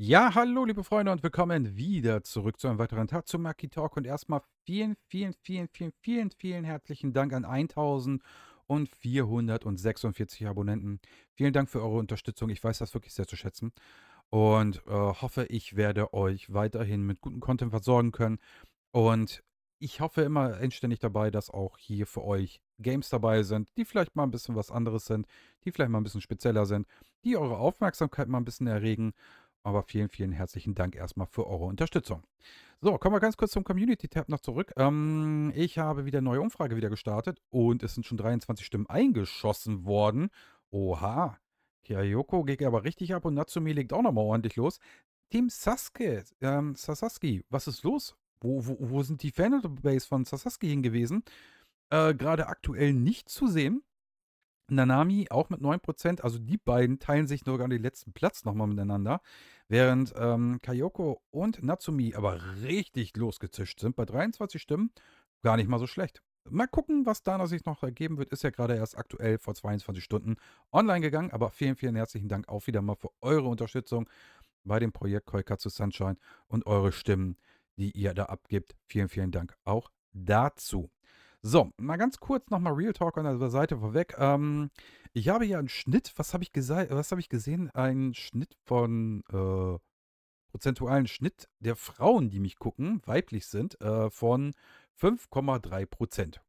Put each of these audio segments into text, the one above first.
Ja, hallo, liebe Freunde, und willkommen wieder zurück zu einem weiteren Tag zu Maki Talk. Und erstmal vielen, vielen, vielen, vielen, vielen, vielen herzlichen Dank an 1446 Abonnenten. Vielen Dank für eure Unterstützung. Ich weiß das wirklich sehr zu schätzen. Und äh, hoffe, ich werde euch weiterhin mit gutem Content versorgen können. Und ich hoffe immer inständig dabei, dass auch hier für euch Games dabei sind, die vielleicht mal ein bisschen was anderes sind, die vielleicht mal ein bisschen spezieller sind, die eure Aufmerksamkeit mal ein bisschen erregen aber vielen, vielen herzlichen Dank erstmal für eure Unterstützung. So, kommen wir ganz kurz zum Community-Tab noch zurück. Ähm, ich habe wieder eine neue Umfrage wieder gestartet und es sind schon 23 Stimmen eingeschossen worden. Oha, Kiyoko geht aber richtig ab und Natsumi legt auch nochmal ordentlich los. Team Sasuke, ähm, Sasasuke, was ist los? Wo, wo, wo sind die Fanbase von Sasasuke hin Äh, Gerade aktuell nicht zu sehen. Nanami auch mit 9%, also die beiden teilen sich nur sogar den letzten Platz nochmal miteinander, während ähm, Kayoko und Natsumi aber richtig losgezischt sind bei 23 Stimmen. Gar nicht mal so schlecht. Mal gucken, was da sich noch ergeben wird. Ist ja gerade erst aktuell vor 22 Stunden online gegangen, aber vielen, vielen herzlichen Dank auch wieder mal für eure Unterstützung bei dem Projekt Koikatsu Sunshine und eure Stimmen, die ihr da abgibt. Vielen, vielen Dank auch dazu. So, mal ganz kurz nochmal Real Talk an der Seite vorweg. Ähm, ich habe hier einen Schnitt, was habe ich, hab ich gesehen? Ein Schnitt von äh, prozentualen Schnitt der Frauen, die mich gucken, weiblich sind, äh, von 5,3 Prozent.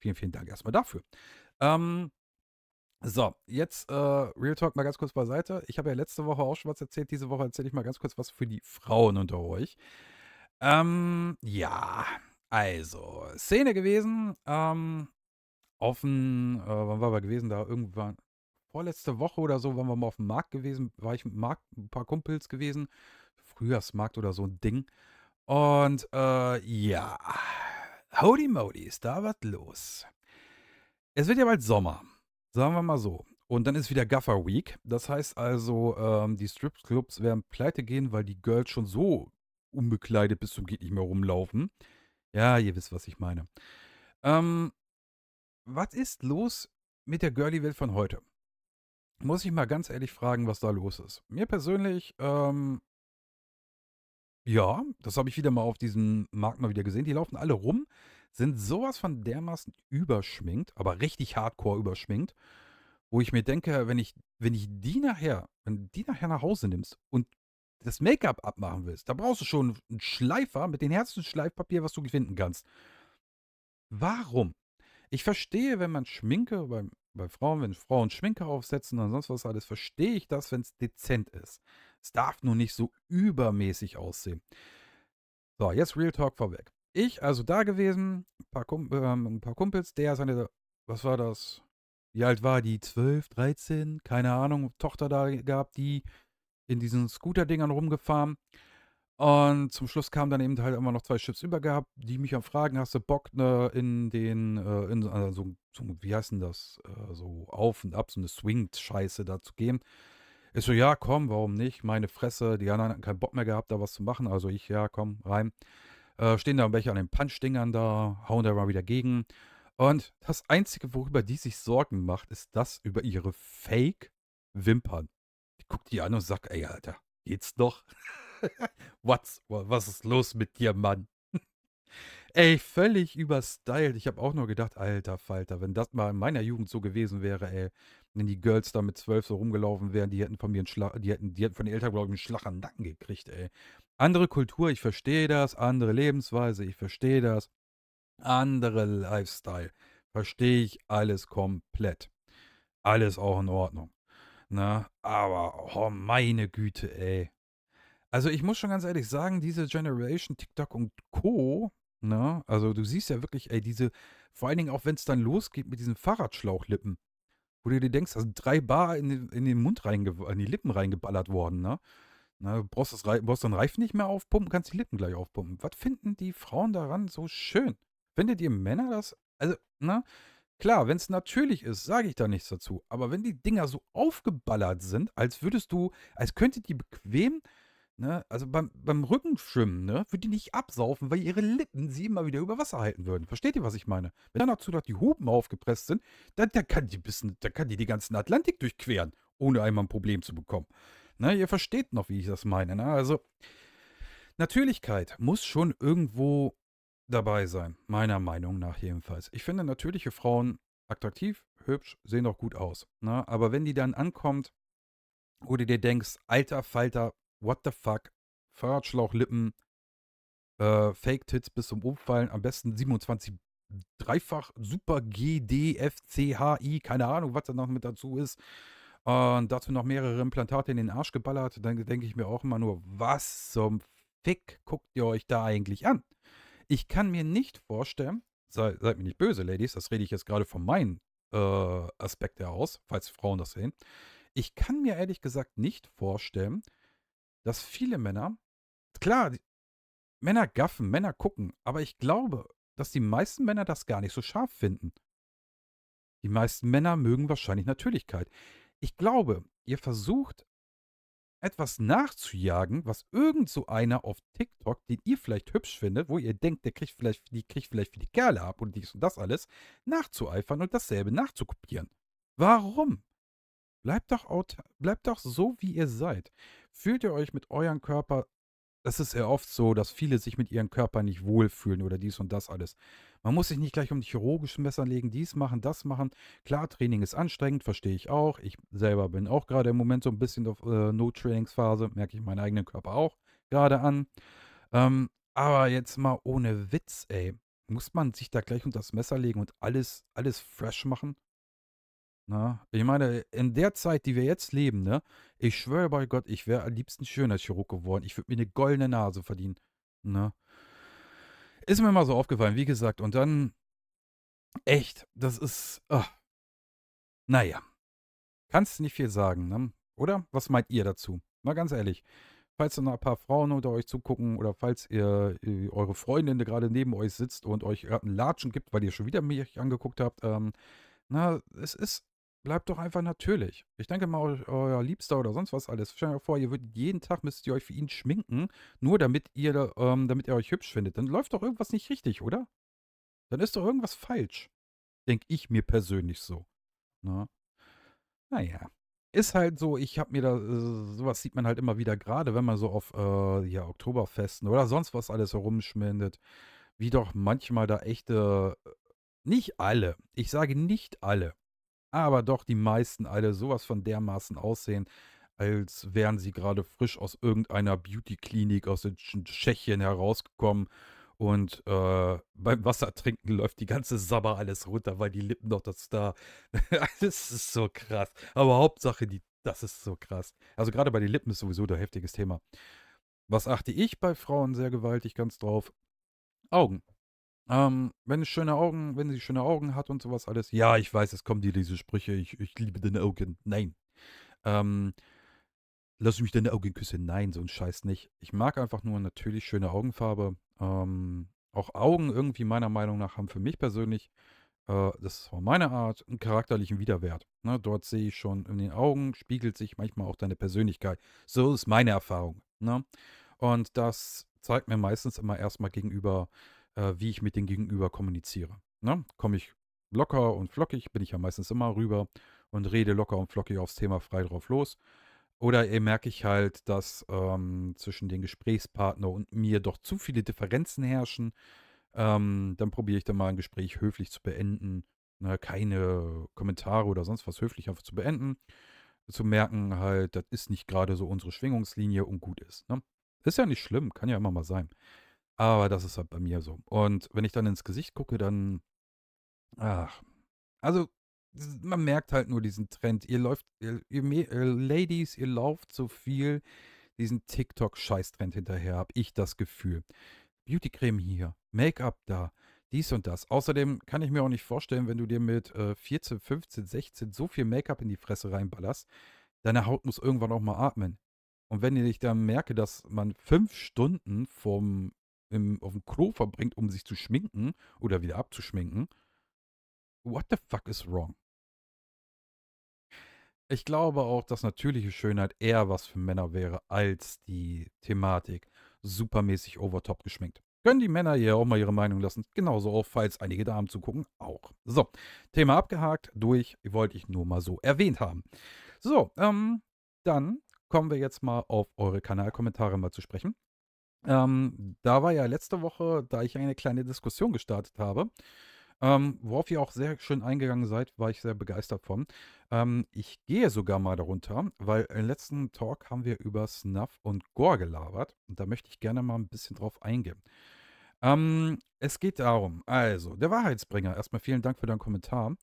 Vielen, vielen Dank erstmal dafür. Ähm, so, jetzt äh, Real Talk mal ganz kurz beiseite. Ich habe ja letzte Woche auch schon was erzählt. Diese Woche erzähle ich mal ganz kurz was für die Frauen unter euch. Ähm, ja, also, Szene gewesen, ähm, offen, äh, wann waren wir gewesen? Da irgendwann, vorletzte Woche oder so, waren wir mal auf dem Markt gewesen, war ich mit Markt, ein paar Kumpels gewesen, Frühjahrsmarkt oder so ein Ding. Und äh, ja, Holy modi, ist da was los. Es wird ja bald Sommer, sagen wir mal so. Und dann ist wieder Gaffer Week. Das heißt also, ähm, die Stripclubs werden pleite gehen, weil die Girls schon so unbekleidet bis zum geht nicht mehr rumlaufen. Ja, ihr wisst, was ich meine. Ähm, was ist los mit der Girly-Welt von heute? Muss ich mal ganz ehrlich fragen, was da los ist. Mir persönlich, ähm, ja, das habe ich wieder mal auf diesem Markt mal wieder gesehen. Die laufen alle rum, sind sowas von dermaßen überschminkt, aber richtig hardcore überschminkt, wo ich mir denke, wenn ich, wenn ich die nachher, wenn die nachher nach Hause nimmst und das Make-up abmachen willst, da brauchst du schon einen Schleifer mit dem härtesten Schleifpapier, was du finden kannst. Warum? Ich verstehe, wenn man Schminke bei, bei Frauen, wenn Frauen Schminke aufsetzen und sonst was alles, verstehe ich das, wenn es dezent ist. Es darf nur nicht so übermäßig aussehen. So, jetzt Real Talk vorweg. Ich, also da gewesen, ein paar, Kump ähm, ein paar Kumpels, der seine, was war das? Wie alt war die? 12, 13, keine Ahnung, Tochter da gab, die in diesen Scooter-Dingern rumgefahren. Und zum Schluss kamen dann eben halt immer noch zwei Chips übergehabt, die mich am Fragen, hast du Bock ne, in den, äh, in äh, so, so, wie heißt denn das, äh, so auf und ab, so eine Swing-Scheiße da zu gehen. Ich so, ja, komm, warum nicht? Meine Fresse, die anderen hatten keinen Bock mehr gehabt, da was zu machen. Also ich, ja, komm, rein. Äh, stehen da welche an den Punch-Dingern da, hauen da mal wieder gegen. Und das Einzige, worüber die sich Sorgen macht, ist das über ihre Fake-Wimpern. Ich guck die an und sag, ey, Alter, geht's doch? What's, was ist los mit dir, Mann? ey, völlig überstylt. Ich habe auch nur gedacht, alter Falter, wenn das mal in meiner Jugend so gewesen wäre, ey, wenn die Girls da mit zwölf so rumgelaufen wären, die hätten von mir einen Schlag, die hätten, die hätten von den Eltern, glaube ich, einen Schlag an den Nacken gekriegt, ey. Andere Kultur, ich verstehe das, andere Lebensweise, ich verstehe das, andere Lifestyle, verstehe ich alles komplett. Alles auch in Ordnung. Ne? Aber, oh, meine Güte, ey. Also ich muss schon ganz ehrlich sagen, diese Generation TikTok und Co., ne? Also du siehst ja wirklich, ey, diese, vor allen Dingen auch wenn es dann losgeht mit diesen Fahrradschlauchlippen, wo du dir denkst, da sind drei Bar in, den, in den Mund rein, in die Lippen reingeballert worden, ne? Na, ne, du brauchst, das, brauchst deinen Reifen nicht mehr aufpumpen, kannst die Lippen gleich aufpumpen. Was finden die Frauen daran so schön? Findet ihr Männer das? Also, ne? Klar, wenn es natürlich ist, sage ich da nichts dazu. Aber wenn die Dinger so aufgeballert sind, als würdest du, als könntet die bequem, ne, also beim, beim Rückenschwimmen, ne, würde die nicht absaufen, weil ihre Lippen sie immer wieder über Wasser halten würden. Versteht ihr, was ich meine? Wenn dann dazu noch die Hupen aufgepresst sind, dann, dann, kann die bis, dann kann die den ganzen Atlantik durchqueren, ohne einmal ein Problem zu bekommen. Ne, ihr versteht noch, wie ich das meine. Ne? Also, Natürlichkeit muss schon irgendwo dabei sein, meiner Meinung nach jedenfalls. Ich finde natürliche Frauen attraktiv, hübsch, sehen auch gut aus. Ne? Aber wenn die dann ankommt, wo du dir denkst, alter Falter, what the fuck, Fahrradschlauchlippen, äh, Fake-Tits bis zum Umfallen, am besten 27 dreifach, super GDFCHI, keine Ahnung, was da noch mit dazu ist. Und dazu noch mehrere Implantate in den Arsch geballert. Dann denke ich mir auch immer nur, was zum Fick guckt ihr euch da eigentlich an? Ich kann mir nicht vorstellen, sei, seid mir nicht böse, Ladies, das rede ich jetzt gerade von meinem äh, Aspekt her aus, falls Frauen das sehen. Ich kann mir ehrlich gesagt nicht vorstellen, dass viele Männer, klar, Männer gaffen, Männer gucken, aber ich glaube, dass die meisten Männer das gar nicht so scharf finden. Die meisten Männer mögen wahrscheinlich Natürlichkeit. Ich glaube, ihr versucht etwas nachzujagen, was irgend so einer auf TikTok, den ihr vielleicht hübsch findet, wo ihr denkt, der kriegt vielleicht, die kriegt vielleicht viele Kerle ab und dies und das alles, nachzueifern und dasselbe nachzukopieren. Warum? Bleibt doch, out, bleibt doch so, wie ihr seid. Fühlt ihr euch mit eurem Körper, das ist ja oft so, dass viele sich mit ihrem Körper nicht wohlfühlen oder dies und das alles. Man muss sich nicht gleich um die chirurgischen Messer legen, dies machen, das machen. Klar, Training ist anstrengend, verstehe ich auch. Ich selber bin auch gerade im Moment so ein bisschen auf äh, No-Trainingsphase, merke ich meinen eigenen Körper auch gerade an. Ähm, aber jetzt mal ohne Witz, ey. Muss man sich da gleich unter das Messer legen und alles, alles fresh machen? Na, ne? ich meine, in der Zeit, die wir jetzt leben, ne, ich schwöre bei Gott, ich wäre am liebsten schöner Chirurg geworden. Ich würde mir eine goldene Nase verdienen. Ne? Ist mir mal so aufgefallen, wie gesagt. Und dann, echt, das ist, oh. Ah. naja, kannst nicht viel sagen, ne? oder? Was meint ihr dazu? Mal ganz ehrlich, falls noch ein paar Frauen unter euch zugucken oder falls ihr, äh, eure Freundin gerade neben euch sitzt und euch gerade äh, einen Latschen gibt, weil ihr schon wieder mich angeguckt habt, ähm, na, es ist Bleibt doch einfach natürlich. Ich denke mal, euer Liebster oder sonst was alles. Stellt euch vor, ihr würdet jeden Tag müsst ihr euch für ihn schminken, nur damit ihr, ähm, damit er euch hübsch findet. Dann läuft doch irgendwas nicht richtig, oder? Dann ist doch irgendwas falsch. Denke ich mir persönlich so. Ne? Na? Naja. Ist halt so, ich habe mir da, äh, sowas sieht man halt immer wieder, gerade wenn man so auf äh, ja, Oktoberfesten oder sonst was alles herumschmindet, wie doch manchmal da echte, äh, nicht alle, ich sage nicht alle, aber doch die meisten alle sowas von dermaßen aussehen, als wären sie gerade frisch aus irgendeiner Beauty-Klinik aus den Tschechien herausgekommen. Und äh, beim Wassertrinken läuft die ganze Sabber alles runter, weil die Lippen noch das da. das ist so krass. Aber Hauptsache, die, das ist so krass. Also gerade bei den Lippen ist sowieso ein heftiges Thema. Was achte ich bei Frauen sehr gewaltig ganz drauf? Augen. Ähm, wenn es schöne Augen, wenn sie schöne Augen hat und sowas alles. Ja, ich weiß, es kommen dir diese Sprüche, ich, ich liebe deine Augen. Nein. Ähm, lass mich deine Augen küssen. Nein, so ein Scheiß nicht. Ich mag einfach nur natürlich schöne Augenfarbe. Ähm, auch Augen irgendwie meiner Meinung nach haben für mich persönlich, äh, das ist von meiner Art, einen charakterlichen Widerwert. Ne, dort sehe ich schon, in den Augen spiegelt sich manchmal auch deine Persönlichkeit. So ist meine Erfahrung. Ne? Und das zeigt mir meistens immer erstmal gegenüber äh, wie ich mit dem Gegenüber kommuniziere. Ne? Komme ich locker und flockig, bin ich ja meistens immer rüber und rede locker und flockig aufs Thema frei drauf los. Oder merke ich halt, dass ähm, zwischen den Gesprächspartner und mir doch zu viele Differenzen herrschen. Ähm, dann probiere ich dann mal ein Gespräch höflich zu beenden. Ne? Keine Kommentare oder sonst was höflich einfach zu beenden. Zu merken halt, das ist nicht gerade so unsere Schwingungslinie und gut ist. Ne? Ist ja nicht schlimm, kann ja immer mal sein. Aber das ist halt bei mir so. Und wenn ich dann ins Gesicht gucke, dann. Ach. Also, man merkt halt nur diesen Trend. Ihr läuft, ihr, ihr, äh, Ladies, ihr lauft so viel diesen TikTok-Scheißtrend hinterher, habe ich das Gefühl. Beautycreme hier, Make-up da, dies und das. Außerdem kann ich mir auch nicht vorstellen, wenn du dir mit äh, 14, 15, 16 so viel Make-up in die Fresse reinballerst, deine Haut muss irgendwann auch mal atmen. Und wenn ich dann merke, dass man fünf Stunden vom im, auf dem Klo verbringt, um sich zu schminken oder wieder abzuschminken. What the fuck is wrong? Ich glaube auch, dass natürliche Schönheit eher was für Männer wäre als die Thematik supermäßig overtop geschminkt. Können die Männer hier auch mal ihre Meinung lassen. Genauso auch, falls einige Damen zugucken, auch. So, Thema abgehakt, durch, wollte ich nur mal so erwähnt haben. So, ähm, dann kommen wir jetzt mal auf eure Kanalkommentare mal zu sprechen. Ähm, da war ja letzte Woche, da ich eine kleine Diskussion gestartet habe, ähm, worauf ihr auch sehr schön eingegangen seid, war ich sehr begeistert von. Ähm, ich gehe sogar mal darunter, weil im letzten Talk haben wir über Snuff und Gore gelabert. Und da möchte ich gerne mal ein bisschen drauf eingehen. Ähm, es geht darum, also, der Wahrheitsbringer, erstmal vielen Dank für deinen Kommentar.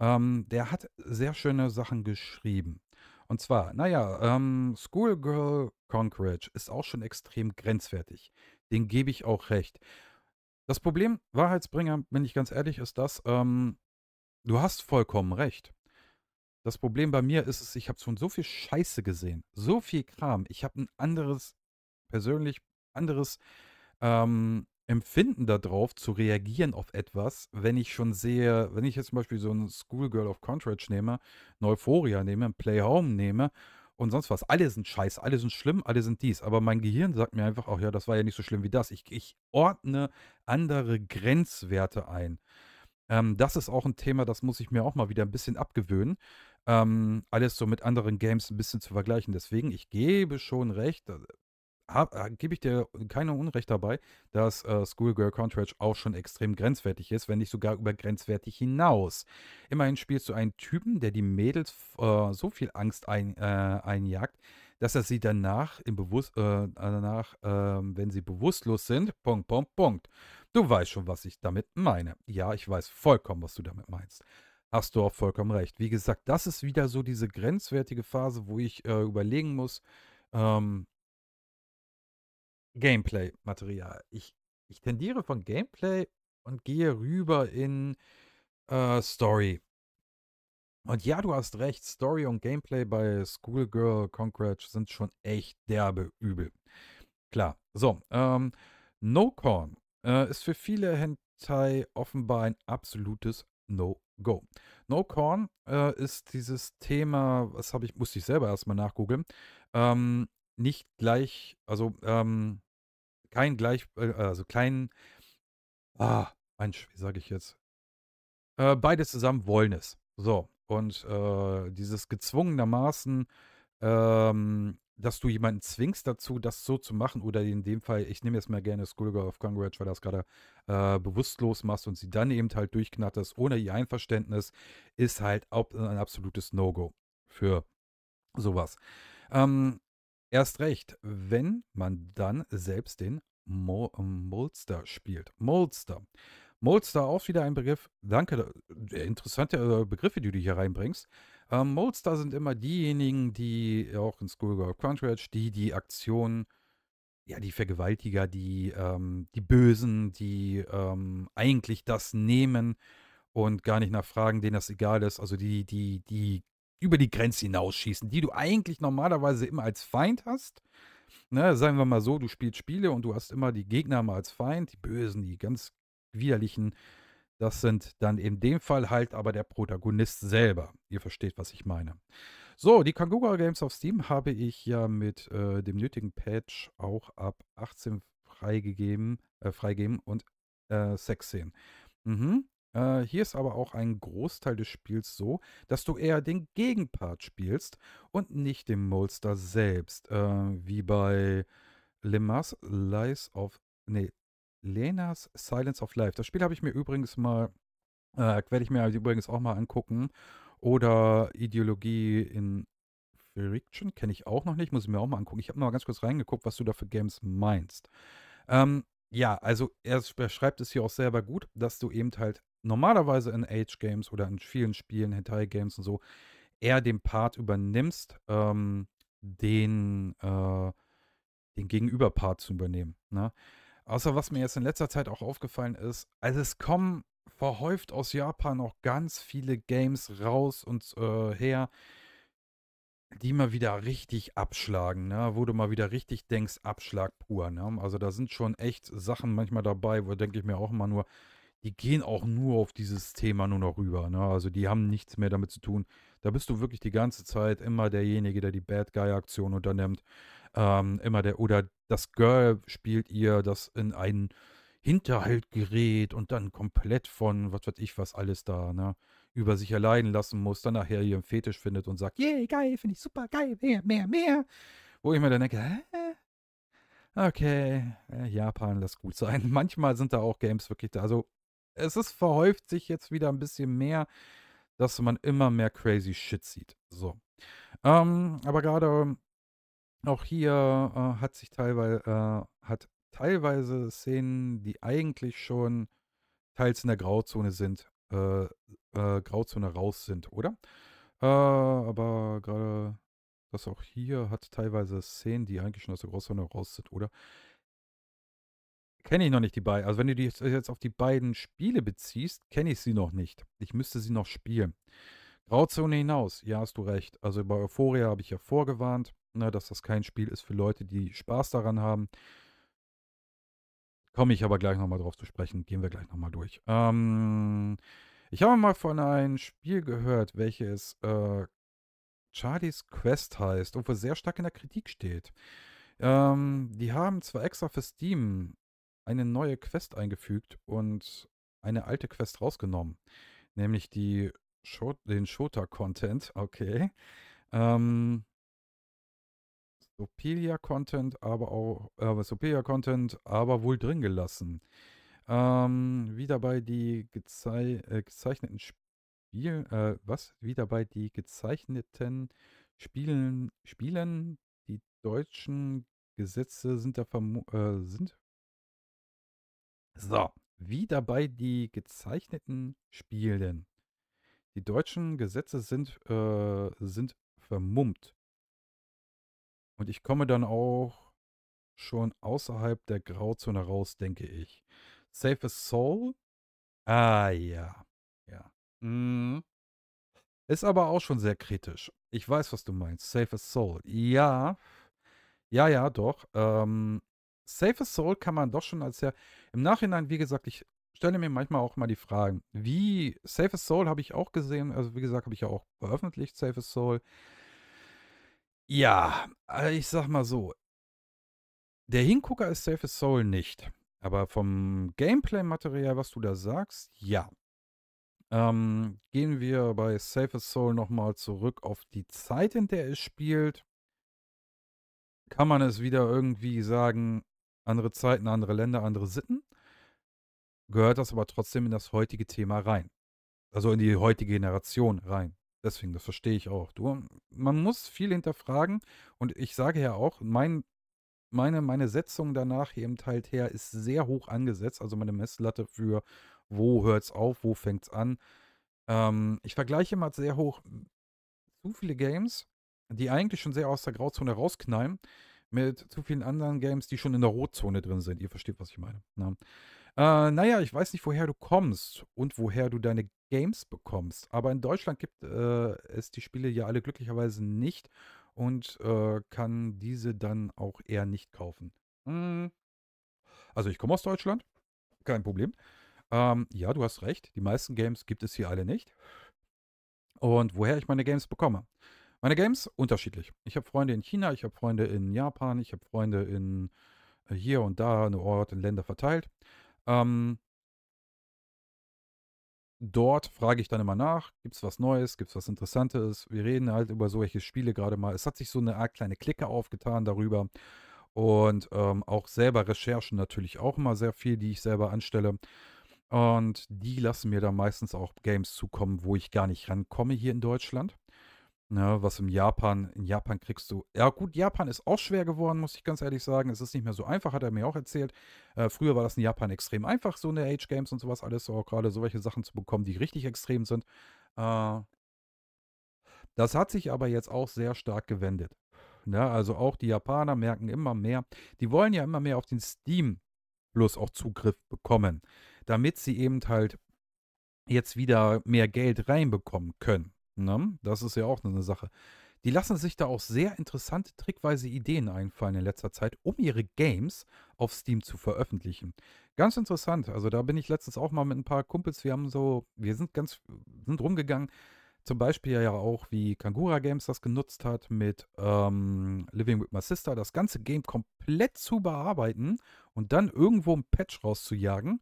Ähm, der hat sehr schöne Sachen geschrieben. Und zwar, naja, ähm, Schoolgirl Conquerage ist auch schon extrem grenzwertig. Den gebe ich auch recht. Das Problem, Wahrheitsbringer, wenn ich ganz ehrlich, ist das, ähm, du hast vollkommen recht. Das Problem bei mir ist es, ich habe schon so viel Scheiße gesehen, so viel Kram. Ich habe ein anderes, persönlich anderes ähm, Empfinden darauf zu reagieren auf etwas, wenn ich schon sehe, wenn ich jetzt zum Beispiel so ein Schoolgirl of Contract nehme, Neuphoria nehme, Play Home nehme und sonst was. Alle sind scheiße, alle sind schlimm, alle sind dies. Aber mein Gehirn sagt mir einfach, auch, ja, das war ja nicht so schlimm wie das. Ich, ich ordne andere Grenzwerte ein. Ähm, das ist auch ein Thema, das muss ich mir auch mal wieder ein bisschen abgewöhnen. Ähm, alles so mit anderen Games ein bisschen zu vergleichen. Deswegen, ich gebe schon recht, äh, äh, gebe ich dir keine Unrecht dabei, dass äh, Schoolgirl Contract auch schon extrem grenzwertig ist, wenn nicht sogar über grenzwertig hinaus. Immerhin spielst du einen Typen, der die Mädels äh, so viel Angst ein, äh, einjagt, dass er sie danach, im Bewusst, äh, danach ähm, wenn sie bewusstlos sind, Punkt, Punkt, Punkt. Du weißt schon, was ich damit meine. Ja, ich weiß vollkommen, was du damit meinst. Hast du auch vollkommen recht. Wie gesagt, das ist wieder so diese grenzwertige Phase, wo ich äh, überlegen muss, ähm, Gameplay-Material. Ich, ich tendiere von Gameplay und gehe rüber in äh, Story. Und ja, du hast recht, Story und Gameplay bei Schoolgirl Concrete sind schon echt derbe übel. Klar. So, ähm, No Corn äh, ist für viele Hentai offenbar ein absolutes No-Go. No Corn äh, ist dieses Thema, was habe ich, musste ich selber erstmal nachgoogeln, ähm, nicht gleich, also ähm, kein gleich, äh, also kein, ah, Mensch, wie sage ich jetzt? Äh, beides zusammen wollen es. So, und äh, dieses gezwungenermaßen, ähm, dass du jemanden zwingst dazu, das so zu machen, oder in dem Fall, ich nehme jetzt mal gerne Schoolgirl of Congrats, weil das gerade äh, bewusstlos machst und sie dann eben halt durchknatterst, ohne ihr Einverständnis, ist halt auch ein absolutes No-Go für sowas. Ähm, Erst recht, wenn man dann selbst den Molster spielt. Molster. Molster, auch wieder ein Begriff. Danke, äh, interessante äh, Begriffe, die du hier reinbringst. Ähm, Molster sind immer diejenigen, die auch in Schoolgirl Crunchwatch, die die Aktionen, ja, die Vergewaltiger, die, ähm, die Bösen, die ähm, eigentlich das nehmen und gar nicht nachfragen, denen das egal ist. Also die, die, die über die Grenze hinausschießen, die du eigentlich normalerweise immer als Feind hast. Ne, sagen wir mal so, du spielst Spiele und du hast immer die Gegner mal als Feind, die Bösen, die ganz widerlichen. Das sind dann in dem Fall halt aber der Protagonist selber. Ihr versteht, was ich meine. So, die Kangura Games auf Steam habe ich ja mit äh, dem nötigen Patch auch ab 18 freigegeben, äh, freigeben und äh, 16. Mhm. Äh, hier ist aber auch ein Großteil des Spiels so, dass du eher den Gegenpart spielst und nicht den Molster selbst. Äh, wie bei Lemas Lies of. Nee, Lenas Silence of Life. Das Spiel habe ich mir übrigens mal. Äh, werde ich mir halt übrigens auch mal angucken. Oder Ideologie in Friction kenne ich auch noch nicht, muss ich mir auch mal angucken. Ich habe mal ganz kurz reingeguckt, was du da für Games meinst. Ähm, ja, also er beschreibt es hier auch selber gut, dass du eben halt normalerweise in Age-Games oder in vielen Spielen, Hentai-Games und so, eher den Part übernimmst, ähm, den, äh, den Gegenüberpart zu übernehmen. Ne? Außer was mir jetzt in letzter Zeit auch aufgefallen ist, also es kommen verhäuft aus Japan auch ganz viele Games raus und äh, her, die mal wieder richtig abschlagen, ne? wo du mal wieder richtig denkst, Abschlag pur. Ne? Also da sind schon echt Sachen manchmal dabei, wo denke ich mir auch immer nur, die gehen auch nur auf dieses Thema nur noch rüber. Ne? Also die haben nichts mehr damit zu tun. Da bist du wirklich die ganze Zeit immer derjenige, der die Bad Guy-Aktion unternimmt. Ähm, immer der, oder das Girl spielt ihr, das in einen Hinterhalt gerät und dann komplett von was weiß ich was alles da, ne? Über sich erleiden lassen muss, dann nachher ihren Fetisch findet und sagt, yay, yeah, geil, finde ich super, geil, mehr, mehr, mehr. Wo ich mir dann denke, hä? Okay, äh, Japan, lass gut sein. Manchmal sind da auch Games wirklich da. Also es ist verhäuft sich jetzt wieder ein bisschen mehr, dass man immer mehr crazy Shit sieht. So. Ähm, aber gerade auch hier äh, hat sich teilweise, äh, hat teilweise Szenen, die eigentlich schon teils in der Grauzone sind, äh, äh Grauzone raus sind, oder? Äh, aber gerade das auch hier hat teilweise Szenen, die eigentlich schon aus der Grauzone raus sind, oder? Kenne ich noch nicht die beiden. Also wenn du dich jetzt, auf die beiden Spiele beziehst, kenne ich sie noch nicht. Ich müsste sie noch spielen. Grauzone hinaus, ja, hast du recht. Also bei Euphoria habe ich ja vorgewarnt, ne, dass das kein Spiel ist für Leute, die Spaß daran haben. Komme ich aber gleich nochmal drauf zu sprechen. Gehen wir gleich nochmal durch. Ähm, ich habe mal von einem Spiel gehört, welches äh, Charlie's Quest heißt, und wo sehr stark in der Kritik steht. Ähm, die haben zwar extra für Steam eine neue Quest eingefügt und eine alte Quest rausgenommen, nämlich die Shot, den Shota-Content, okay. Ähm, Sopelia-Content, aber auch äh, Sopelia-Content, aber wohl drin gelassen. Ähm, wie dabei die gezei äh, gezeichneten Spiel, äh, was? Wie dabei die gezeichneten Spielen, Spielen, die deutschen Gesetze sind, da äh, sind so, wie dabei die gezeichneten Spielen. Die deutschen Gesetze sind, äh, sind vermummt. Und ich komme dann auch schon außerhalb der Grauzone raus, denke ich. Safe as Soul? Ah ja. Ja. Mm. Ist aber auch schon sehr kritisch. Ich weiß, was du meinst. Safe as Soul. Ja. Ja, ja, doch. Ähm, Safe as Soul kann man doch schon als sehr im Nachhinein, wie gesagt, ich stelle mir manchmal auch mal die Fragen, wie Safe as Soul habe ich auch gesehen, also wie gesagt, habe ich ja auch veröffentlicht, Safe as Soul. Ja, äh, ich sag mal so, der Hingucker ist Safe as Soul nicht. Aber vom Gameplay-Material, was du da sagst, ja. Ähm, gehen wir bei Safe as Soul nochmal zurück auf die Zeit, in der es spielt. Kann man es wieder irgendwie sagen, andere Zeiten, andere Länder, andere Sitten? gehört das aber trotzdem in das heutige Thema rein. Also in die heutige Generation rein. Deswegen, das verstehe ich auch. Du, man muss viel hinterfragen und ich sage ja auch, mein, meine, meine Setzung danach hier im Teil her ist sehr hoch angesetzt. Also meine Messlatte für wo hört es auf, wo fängt es an. Ähm, ich vergleiche mal sehr hoch zu viele Games, die eigentlich schon sehr aus der Grauzone rausknallen, mit zu vielen anderen Games, die schon in der Rotzone drin sind. Ihr versteht, was ich meine. Na? Ne? Äh, naja, ich weiß nicht, woher du kommst und woher du deine Games bekommst. Aber in Deutschland gibt äh, es die Spiele ja alle glücklicherweise nicht und äh, kann diese dann auch eher nicht kaufen. Hm. Also ich komme aus Deutschland, kein Problem. Ähm, ja, du hast recht, die meisten Games gibt es hier alle nicht. Und woher ich meine Games bekomme. Meine Games unterschiedlich. Ich habe Freunde in China, ich habe Freunde in Japan, ich habe Freunde in äh, hier und da, in Orte, in Länder verteilt. Ähm, dort frage ich dann immer nach, gibt es was Neues, gibt es was Interessantes. Wir reden halt über solche Spiele gerade mal. Es hat sich so eine Art kleine Clique aufgetan darüber. Und ähm, auch selber Recherchen natürlich auch immer sehr viel, die ich selber anstelle. Und die lassen mir dann meistens auch Games zukommen, wo ich gar nicht rankomme hier in Deutschland. Ne, was im Japan, in Japan kriegst du. Ja, gut, Japan ist auch schwer geworden, muss ich ganz ehrlich sagen. Es ist nicht mehr so einfach, hat er mir auch erzählt. Äh, früher war das in Japan extrem einfach, so eine Age Games und sowas, alles auch gerade solche Sachen zu bekommen, die richtig extrem sind. Äh, das hat sich aber jetzt auch sehr stark gewendet. Ja, ne? also auch die Japaner merken immer mehr, die wollen ja immer mehr auf den Steam Plus auch Zugriff bekommen, damit sie eben halt jetzt wieder mehr Geld reinbekommen können. Ne? Das ist ja auch eine Sache. Die lassen sich da auch sehr interessante, trickweise Ideen einfallen in letzter Zeit, um ihre Games auf Steam zu veröffentlichen. Ganz interessant. Also da bin ich letztens auch mal mit ein paar Kumpels. Wir haben so, wir sind ganz, sind rumgegangen. Zum Beispiel ja auch, wie Kangura Games das genutzt hat, mit ähm, Living with My Sister das ganze Game komplett zu bearbeiten und dann irgendwo ein Patch rauszujagen,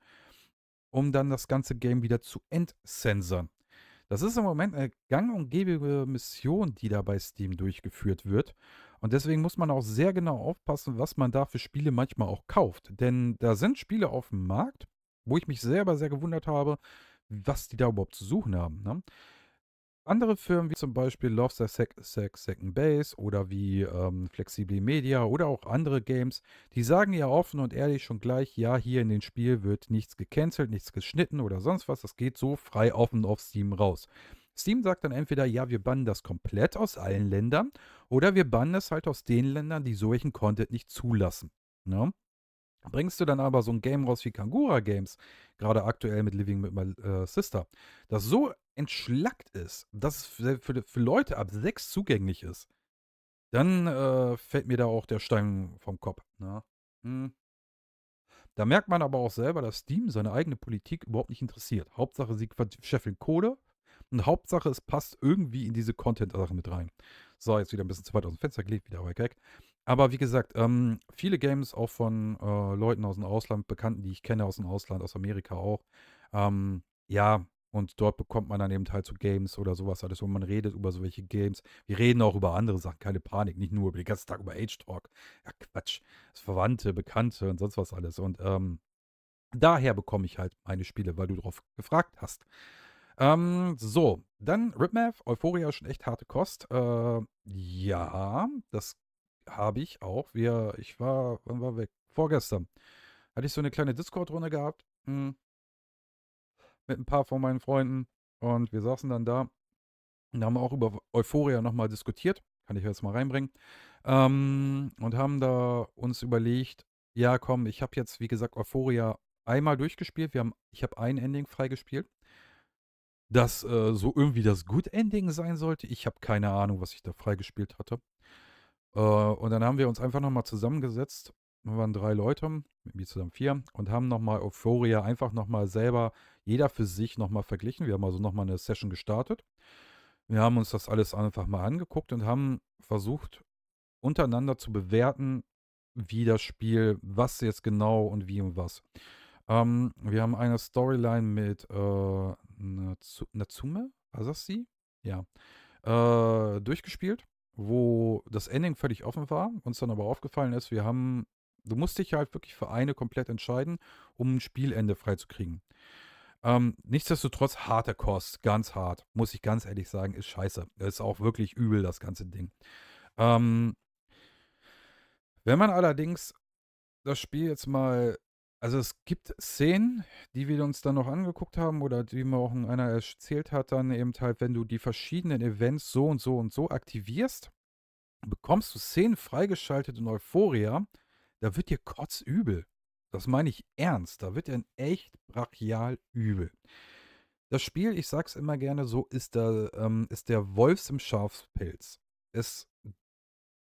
um dann das ganze Game wieder zu entsensern. Das ist im Moment eine gang und gäbe Mission, die da bei Steam durchgeführt wird. Und deswegen muss man auch sehr genau aufpassen, was man da für Spiele manchmal auch kauft. Denn da sind Spiele auf dem Markt, wo ich mich selber sehr gewundert habe, was die da überhaupt zu suchen haben. Ne? Andere Firmen wie zum Beispiel Love Sack, Sack, Second Base oder wie ähm, Flexible Media oder auch andere Games, die sagen ja offen und ehrlich schon gleich, ja, hier in dem Spiel wird nichts gecancelt, nichts geschnitten oder sonst was. Das geht so frei offen auf Steam raus. Steam sagt dann entweder, ja, wir bannen das komplett aus allen Ländern oder wir bannen es halt aus den Ländern, die solchen Content nicht zulassen. Ne? Bringst du dann aber so ein Game raus wie Kangura Games, gerade aktuell mit Living with My äh, Sister, das so entschlackt ist, dass es für, für, für Leute ab 6 zugänglich ist, dann äh, fällt mir da auch der Stein vom Kopf. Ne? Hm. Da merkt man aber auch selber, dass Steam seine eigene Politik überhaupt nicht interessiert. Hauptsache, sie scheffeln Kohle und Hauptsache, es passt irgendwie in diese Content-Sache mit rein. So, jetzt wieder ein bisschen zu weit aus dem Fenster gelegt, wieder aber weg. Aber wie gesagt, ähm, viele Games auch von äh, Leuten aus dem Ausland, Bekannten, die ich kenne aus dem Ausland, aus Amerika auch. Ähm, ja, und dort bekommt man dann eben halt zu so Games oder sowas alles. Und man redet über solche Games. Wir reden auch über andere Sachen, keine Panik. Nicht nur über den ganzen Tag über Age Talk. Ja, Quatsch. Das Verwandte, Bekannte und sonst was alles. Und ähm, daher bekomme ich halt meine Spiele, weil du drauf gefragt hast. Ähm, so, dann Ripmath, Euphoria ist schon echt harte Kost. Äh, ja, das habe ich auch. Wir, ich war, wann war weg? Vorgestern hatte ich so eine kleine Discord-Runde gehabt hm, mit ein paar von meinen Freunden und wir saßen dann da und haben auch über Euphoria nochmal diskutiert. Kann ich jetzt mal reinbringen. Ähm, und haben da uns überlegt, ja komm, ich habe jetzt, wie gesagt, Euphoria einmal durchgespielt. Wir haben, ich habe ein Ending freigespielt. Das äh, so irgendwie das Good Ending sein sollte. Ich habe keine Ahnung, was ich da freigespielt hatte. Äh, und dann haben wir uns einfach nochmal zusammengesetzt. Wir waren drei Leute, mit mir zusammen vier, und haben nochmal Euphoria einfach nochmal selber, jeder für sich nochmal verglichen. Wir haben also nochmal eine Session gestartet. Wir haben uns das alles einfach mal angeguckt und haben versucht, untereinander zu bewerten, wie das Spiel, was jetzt genau und wie und was. Ähm, wir haben eine Storyline mit äh, Natsume, Asasi, ja, äh, durchgespielt wo das Ending völlig offen war, uns dann aber aufgefallen ist, wir haben, du musst dich halt wirklich für eine komplett entscheiden, um ein Spielende freizukriegen. Ähm, nichtsdestotrotz harter Kost, ganz hart, muss ich ganz ehrlich sagen, ist scheiße. Ist auch wirklich übel, das ganze Ding. Ähm, wenn man allerdings das Spiel jetzt mal also es gibt Szenen, die wir uns dann noch angeguckt haben oder die mir auch einer erzählt hat, dann eben halt, wenn du die verschiedenen Events so und so und so aktivierst, bekommst du Szenen freigeschaltet in Euphoria, da wird dir kotzübel. Das meine ich ernst, da wird dir ein echt brachial übel. Das Spiel, ich sag's immer gerne so, ist der, ähm, ist der Wolfs im Schafspelz. Es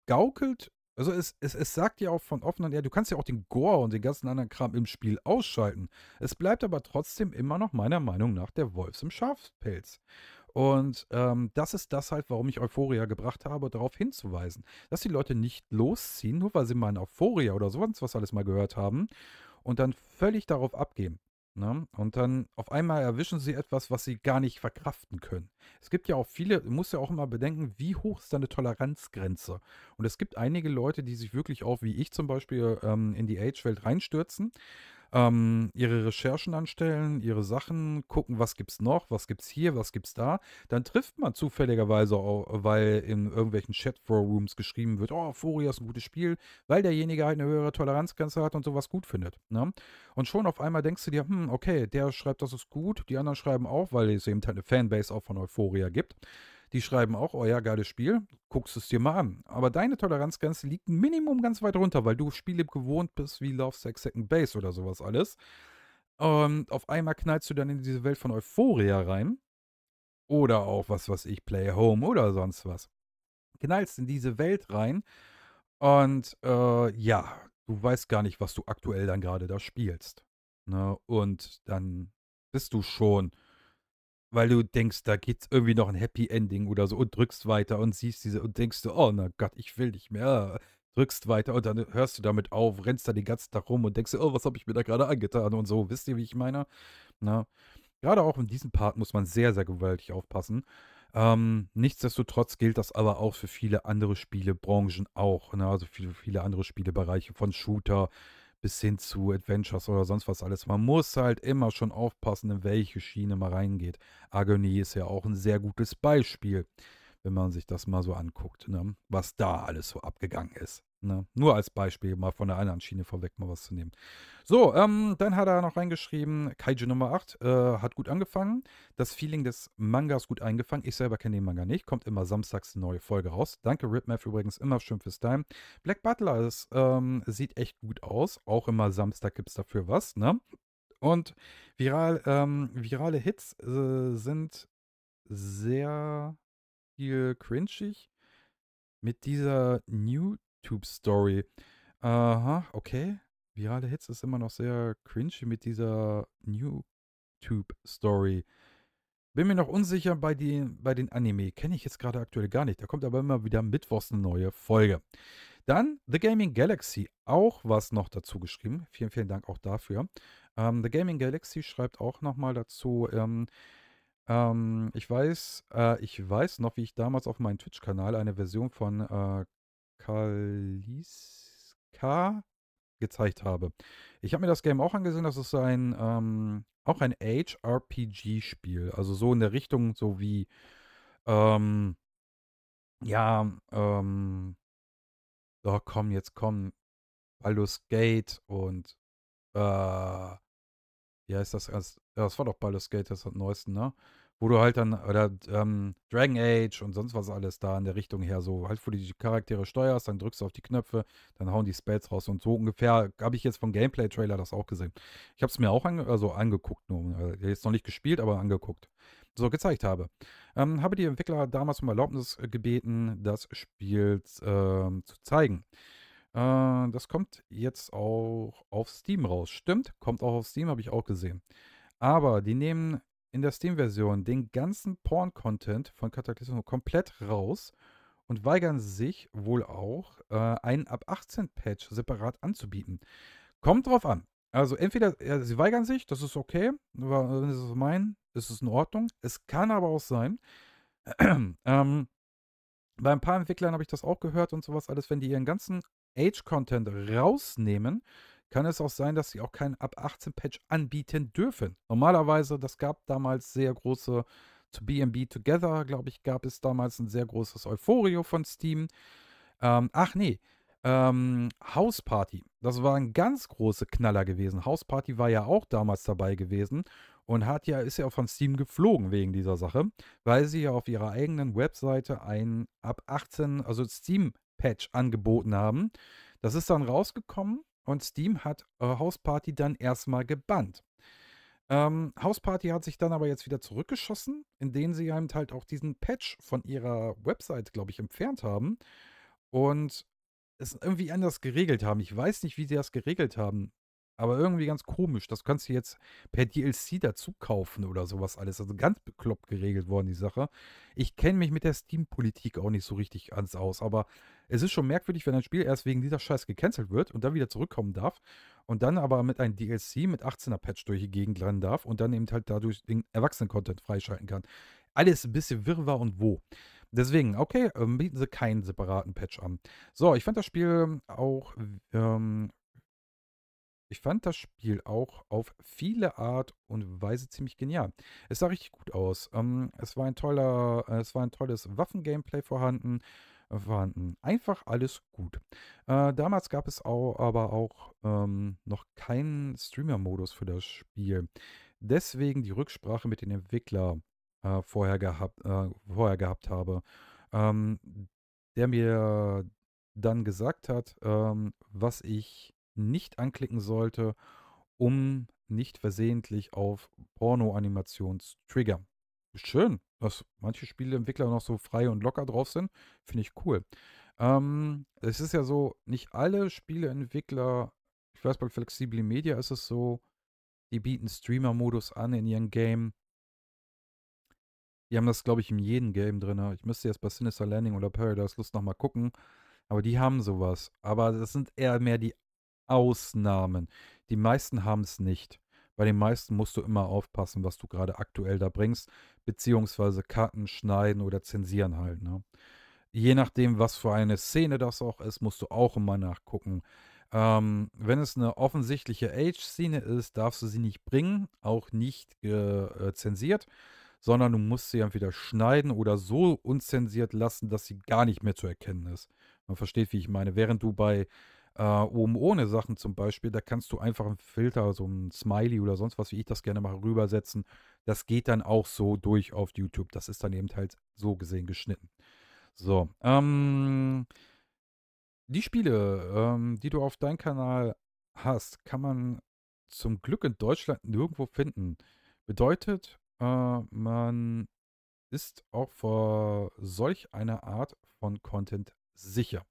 gaukelt also es, es, es sagt ja auch von offenen, ja, du kannst ja auch den Gore und den ganzen anderen Kram im Spiel ausschalten. Es bleibt aber trotzdem immer noch meiner Meinung nach der Wolf im Schafspelz. Und ähm, das ist das halt, warum ich Euphoria gebracht habe, darauf hinzuweisen, dass die Leute nicht losziehen, nur weil sie mal ein Euphoria oder sonst was alles mal gehört haben und dann völlig darauf abgeben. Ne? Und dann auf einmal erwischen sie etwas, was sie gar nicht verkraften können. Es gibt ja auch viele, du musst ja auch immer bedenken, wie hoch ist deine Toleranzgrenze. Und es gibt einige Leute, die sich wirklich auch, wie ich zum Beispiel, ähm, in die Age-Welt reinstürzen, ähm, ihre Recherchen anstellen, ihre Sachen, gucken, was gibt's noch, was gibt's hier, was gibt's da. Dann trifft man zufälligerweise, auch, weil in irgendwelchen Chat-Forums geschrieben wird, oh, Foria ist ein gutes Spiel, weil derjenige halt eine höhere Toleranzgrenze hat und sowas gut findet. Ne? Und schon auf einmal denkst du dir, hm, okay, der schreibt, das ist gut, die anderen schreiben auch, weil es eben halt eine Fanbase auch von Euphoria gibt. Die schreiben auch, oh ja, geiles Spiel, guckst es dir mal an. Aber deine Toleranzgrenze liegt ein Minimum ganz weit runter, weil du Spiele gewohnt bist wie Love, Sex, Second Base oder sowas alles. Und ähm, auf einmal knallst du dann in diese Welt von Euphoria rein. Oder auch, was weiß ich, Play Home oder sonst was. Knallst in diese Welt rein. Und äh, ja, du weißt gar nicht, was du aktuell dann gerade da spielst. Ne? Und dann bist du schon weil du denkst, da geht's irgendwie noch ein Happy Ending oder so und drückst weiter und siehst diese und denkst du, oh na Gott, ich will nicht mehr. Drückst weiter und dann hörst du damit auf, rennst da den ganzen Tag rum und denkst, oh, was habe ich mir da gerade angetan und so. Wisst ihr, wie ich meine? Na, ne? gerade auch in diesem Part muss man sehr, sehr gewaltig aufpassen. Ähm, nichtsdestotrotz gilt das aber auch für viele andere Spielebranchen auch. Ne? Also viele, viele andere Spielebereiche von Shooter, bis hin zu Adventures oder sonst was alles. Man muss halt immer schon aufpassen, in welche Schiene man reingeht. Agony ist ja auch ein sehr gutes Beispiel, wenn man sich das mal so anguckt, ne? was da alles so abgegangen ist. Ne? Nur als Beispiel, mal von der anderen Schiene vorweg mal was zu nehmen. So, ähm, dann hat er noch reingeschrieben, Kaiju Nummer 8 äh, hat gut angefangen, das Feeling des Mangas gut eingefangen. Ich selber kenne den Manga nicht, kommt immer samstags eine neue Folge raus. Danke Ripmath übrigens, immer schön fürs Time. Black Butler ist, ähm, sieht echt gut aus, auch immer Samstag gibt es dafür was, ne? Und viral, ähm, virale Hits äh, sind sehr viel cringig. Mit dieser New YouTube-Story. Aha, okay. Virale Hits ist immer noch sehr cringy mit dieser YouTube-Story. Bin mir noch unsicher bei den, bei den Anime. Kenne ich jetzt gerade aktuell gar nicht. Da kommt aber immer wieder mittwochs eine neue Folge. Dann The Gaming Galaxy. Auch was noch dazu geschrieben. Vielen, vielen Dank auch dafür. Ähm, The Gaming Galaxy schreibt auch nochmal dazu. Ähm, ähm, ich, weiß, äh, ich weiß noch, wie ich damals auf meinem Twitch-Kanal eine Version von äh, Kaliska gezeigt habe. Ich habe mir das Game auch angesehen, das ist ein, ähm, auch ein HRPG-Spiel, also so in der Richtung, so wie, ähm, ja, ähm, oh, komm, jetzt komm, Baldur's Gate und, äh, ja, ist das, das war doch Baldur's Gate, das hat neuesten, ne? wo du halt dann, oder ähm, Dragon Age und sonst was alles da in der Richtung her, so halt, wo du die Charaktere steuerst, dann drückst du auf die Knöpfe, dann hauen die Spells raus und so ungefähr habe ich jetzt vom Gameplay-Trailer das auch gesehen. Ich habe es mir auch ange also angeguckt, nur, äh, jetzt noch nicht gespielt, aber angeguckt, so gezeigt habe. Ähm, habe die Entwickler damals um Erlaubnis äh, gebeten, das Spiel ähm, zu zeigen. Äh, das kommt jetzt auch auf Steam raus. Stimmt, kommt auch auf Steam, habe ich auch gesehen. Aber die nehmen in der Steam-Version den ganzen Porn-Content von Kataklysmus komplett raus und weigern sich wohl auch, äh, einen ab 18-Patch separat anzubieten. Kommt drauf an. Also entweder ja, sie weigern sich, das ist okay, wenn sie es meinen, ist es in Ordnung. Es kann aber auch sein, ähm, bei ein paar Entwicklern habe ich das auch gehört und sowas alles, wenn die ihren ganzen Age-Content rausnehmen, kann es auch sein, dass sie auch keinen ab 18 Patch anbieten dürfen. Normalerweise, das gab damals sehr große zu BNB Together, glaube ich, gab es damals ein sehr großes Euphorio von Steam. Ähm, ach nee, ähm, House Party. Das war ein ganz großer Knaller gewesen. House Party war ja auch damals dabei gewesen und hat ja, ist ja auch von Steam geflogen wegen dieser Sache, weil sie ja auf ihrer eigenen Webseite ein ab 18, also Steam Patch angeboten haben. Das ist dann rausgekommen und Steam hat äh, House dann erstmal gebannt. Ähm, House hat sich dann aber jetzt wieder zurückgeschossen, indem sie eben halt auch diesen Patch von ihrer Website, glaube ich, entfernt haben und es irgendwie anders geregelt haben. Ich weiß nicht, wie sie das geregelt haben. Aber irgendwie ganz komisch. Das kannst du jetzt per DLC dazu kaufen oder sowas alles. Also ganz bekloppt geregelt worden, die Sache. Ich kenne mich mit der Steam-Politik auch nicht so richtig ans aus. Aber es ist schon merkwürdig, wenn ein Spiel erst wegen dieser Scheiß gecancelt wird und dann wieder zurückkommen darf. Und dann aber mit einem DLC mit 18er-Patch durch die Gegend rennen darf und dann eben halt dadurch den Erwachsenen-Content freischalten kann. Alles ein bisschen wirrwarr und wo. Deswegen, okay, ähm, bieten sie keinen separaten Patch an. So, ich fand das Spiel auch ähm, ich fand das Spiel auch auf viele Art und Weise ziemlich genial. Es sah richtig gut aus. Ähm, es war ein toller, äh, es war ein tolles Waffengameplay vorhanden, äh, vorhanden. Einfach alles gut. Äh, damals gab es auch, aber auch ähm, noch keinen Streamer-Modus für das Spiel. Deswegen die Rücksprache mit den Entwicklern äh, vorher, gehabt, vorher gehabt habe. Ähm, der mir dann gesagt hat, ähm, was ich nicht anklicken sollte, um nicht versehentlich auf Porno-Animationen zu triggern. Schön, dass manche Spieleentwickler noch so frei und locker drauf sind. Finde ich cool. Ähm, es ist ja so, nicht alle Spieleentwickler, ich weiß, bei Flexible Media ist es so, die bieten Streamer-Modus an in ihren Game. Die haben das, glaube ich, in jedem Game drin. Ne? Ich müsste jetzt bei Sinister Landing oder Paradise Lust nochmal gucken. Aber die haben sowas. Aber das sind eher mehr die Ausnahmen. Die meisten haben es nicht. Bei den meisten musst du immer aufpassen, was du gerade aktuell da bringst, beziehungsweise Karten schneiden oder zensieren halt. Ne? Je nachdem, was für eine Szene das auch ist, musst du auch immer nachgucken. Ähm, wenn es eine offensichtliche Age-Szene ist, darfst du sie nicht bringen, auch nicht äh, äh zensiert, sondern du musst sie entweder schneiden oder so unzensiert lassen, dass sie gar nicht mehr zu erkennen ist. Man versteht, wie ich meine. Während du bei äh, oben ohne Sachen zum Beispiel, da kannst du einfach einen Filter, so ein Smiley oder sonst was, wie ich das gerne mache, rübersetzen. Das geht dann auch so durch auf YouTube. Das ist dann eben halt so gesehen geschnitten. So, ähm, die Spiele, ähm, die du auf deinem Kanal hast, kann man zum Glück in Deutschland nirgendwo finden. Bedeutet, äh, man ist auch vor solch einer Art von Content sicher.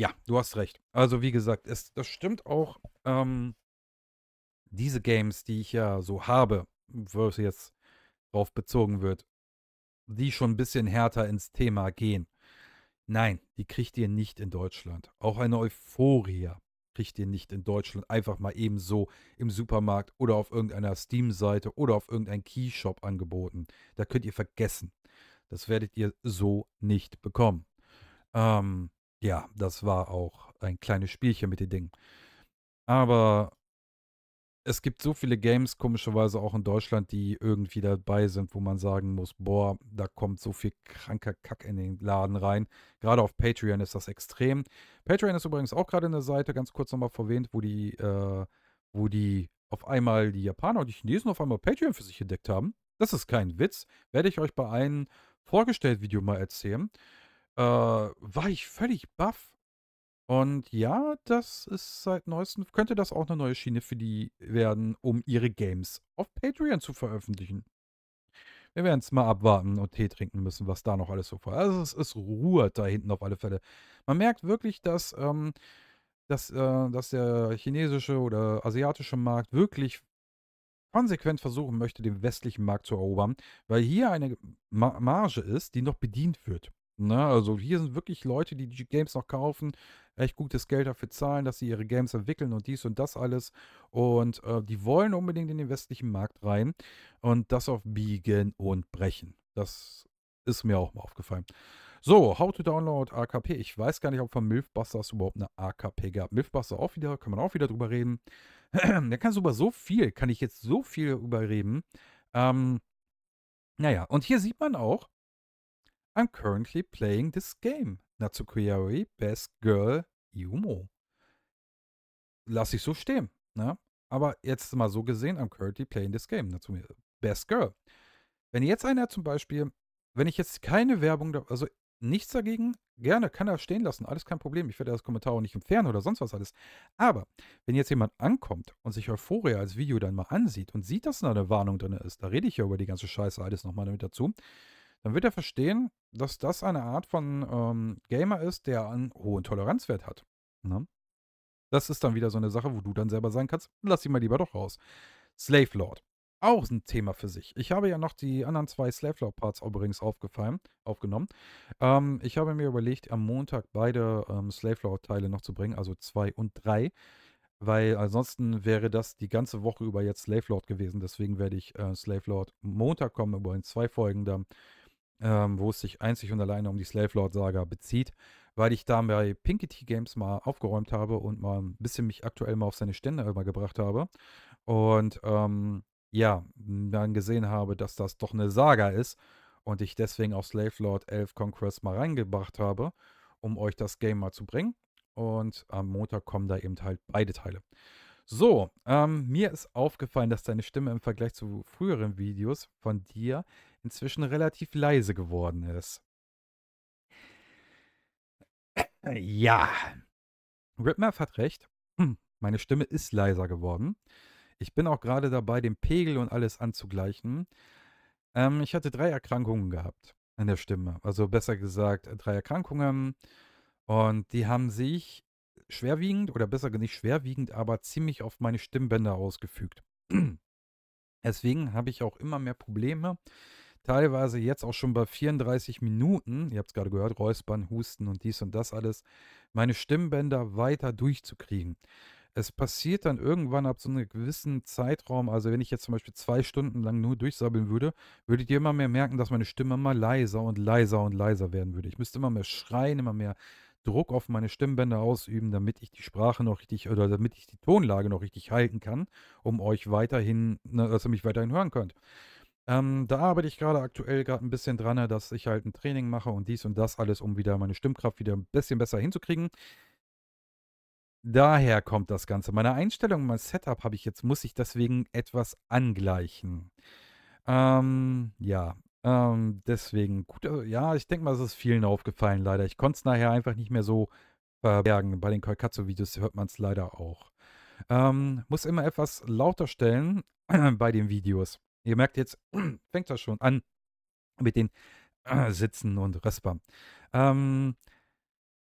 Ja, du hast recht. Also wie gesagt, es, das stimmt auch. Ähm, diese Games, die ich ja so habe, wo es jetzt drauf bezogen wird, die schon ein bisschen härter ins Thema gehen. Nein, die kriegt ihr nicht in Deutschland. Auch eine Euphoria kriegt ihr nicht in Deutschland einfach mal eben so im Supermarkt oder auf irgendeiner Steam-Seite oder auf irgendeinem Keyshop angeboten. Da könnt ihr vergessen. Das werdet ihr so nicht bekommen. Ähm, ja, das war auch ein kleines Spielchen mit den Dingen. Aber es gibt so viele Games, komischerweise auch in Deutschland, die irgendwie dabei sind, wo man sagen muss, boah, da kommt so viel kranker Kack in den Laden rein. Gerade auf Patreon ist das extrem. Patreon ist übrigens auch gerade eine Seite, ganz kurz nochmal verwähnt, wo die, äh, wo die auf einmal die Japaner und die Chinesen auf einmal Patreon für sich entdeckt haben. Das ist kein Witz. Werde ich euch bei einem Vorgestellt-Video mal erzählen äh, war ich völlig baff. Und ja, das ist seit neuestem, könnte das auch eine neue Schiene für die werden, um ihre Games auf Patreon zu veröffentlichen. Wir werden es mal abwarten und Tee trinken müssen, was da noch alles so vor. Also es, ist Ruhe da hinten auf alle Fälle. Man merkt wirklich, dass, ähm, dass, äh, dass der chinesische oder asiatische Markt wirklich konsequent versuchen möchte, den westlichen Markt zu erobern, weil hier eine Marge ist, die noch bedient wird. Ne? Also hier sind wirklich Leute, die die Games noch kaufen, echt gutes Geld dafür zahlen, dass sie ihre Games entwickeln und dies und das alles. Und äh, die wollen unbedingt in den westlichen Markt rein und das auf Biegen und Brechen. Das ist mir auch mal aufgefallen. So, How to Download AKP. Ich weiß gar nicht, ob von Milfbusters überhaupt eine AKP gab. Milfbuster auch wieder, kann man auch wieder drüber reden. da kannst du über so viel, kann ich jetzt so viel drüber reden. Ähm, naja, und hier sieht man auch, I'm currently playing this game. Natsukiari, Best Girl, Yumo. Lass ich so stehen. Ne? Aber jetzt mal so gesehen, I'm currently playing this game. Natsukiari, Best Girl. Wenn jetzt einer zum Beispiel, wenn ich jetzt keine Werbung, also nichts dagegen, gerne, kann er stehen lassen, alles kein Problem. Ich werde das Kommentar auch nicht entfernen oder sonst was alles. Aber wenn jetzt jemand ankommt und sich Euphoria als Video dann mal ansieht und sieht, dass da eine Warnung drin ist, da rede ich ja über die ganze Scheiße alles nochmal damit dazu, dann wird er verstehen, dass das eine Art von ähm, Gamer ist, der einen hohen Toleranzwert hat. Ne? Das ist dann wieder so eine Sache, wo du dann selber sagen kannst, lass ihn mal lieber doch raus. Slave Lord. Auch ein Thema für sich. Ich habe ja noch die anderen zwei Slave Lord Parts übrigens aufgefallen, aufgenommen. Ähm, ich habe mir überlegt, am Montag beide ähm, Slave Lord Teile noch zu bringen, also zwei und drei. Weil ansonsten wäre das die ganze Woche über jetzt Slave Lord gewesen. Deswegen werde ich äh, Slave Lord Montag kommen, über in zwei Folgen dann ähm, wo es sich einzig und alleine um die Slave Lord Saga bezieht, weil ich da bei Pinkity Games mal aufgeräumt habe und mal ein bisschen mich aktuell mal auf seine Stände immer gebracht habe. Und ähm, ja, dann gesehen habe, dass das doch eine Saga ist und ich deswegen auch Slave Lord 11 Conquest mal reingebracht habe, um euch das Game mal zu bringen. Und am Montag kommen da eben halt beide Teile. So, ähm, mir ist aufgefallen, dass deine Stimme im Vergleich zu früheren Videos von dir inzwischen relativ leise geworden ist. Ja, Ripmap hat recht. Hm, meine Stimme ist leiser geworden. Ich bin auch gerade dabei, den Pegel und alles anzugleichen. Ähm, ich hatte drei Erkrankungen gehabt an der Stimme. Also besser gesagt, drei Erkrankungen. Und die haben sich schwerwiegend, oder besser gesagt, nicht schwerwiegend, aber ziemlich auf meine Stimmbänder ausgefügt. Deswegen habe ich auch immer mehr Probleme teilweise jetzt auch schon bei 34 Minuten, ihr habt es gerade gehört, Räuspern, Husten und dies und das alles, meine Stimmbänder weiter durchzukriegen. Es passiert dann irgendwann ab so einem gewissen Zeitraum, also wenn ich jetzt zum Beispiel zwei Stunden lang nur durchsabbeln würde, würdet ihr immer mehr merken, dass meine Stimme immer leiser und leiser und leiser werden würde. Ich müsste immer mehr schreien, immer mehr Druck auf meine Stimmbänder ausüben, damit ich die Sprache noch richtig oder damit ich die Tonlage noch richtig halten kann, um euch weiterhin, dass ne, also ihr mich weiterhin hören könnt. Ähm, da arbeite ich gerade aktuell gerade ein bisschen dran, ne, dass ich halt ein Training mache und dies und das alles, um wieder meine Stimmkraft wieder ein bisschen besser hinzukriegen. Daher kommt das Ganze. Meine Einstellung, mein Setup habe ich jetzt muss ich deswegen etwas angleichen. Ähm, ja, ähm, deswegen gut, äh, ja, ich denke mal, es ist vielen aufgefallen leider. Ich konnte es nachher einfach nicht mehr so verbergen. Bei den Kolkatzo-Videos hört man es leider auch. Ähm, muss immer etwas lauter stellen bei den Videos. Ihr merkt jetzt, fängt das schon an mit den äh, Sitzen und Röspern. Ähm,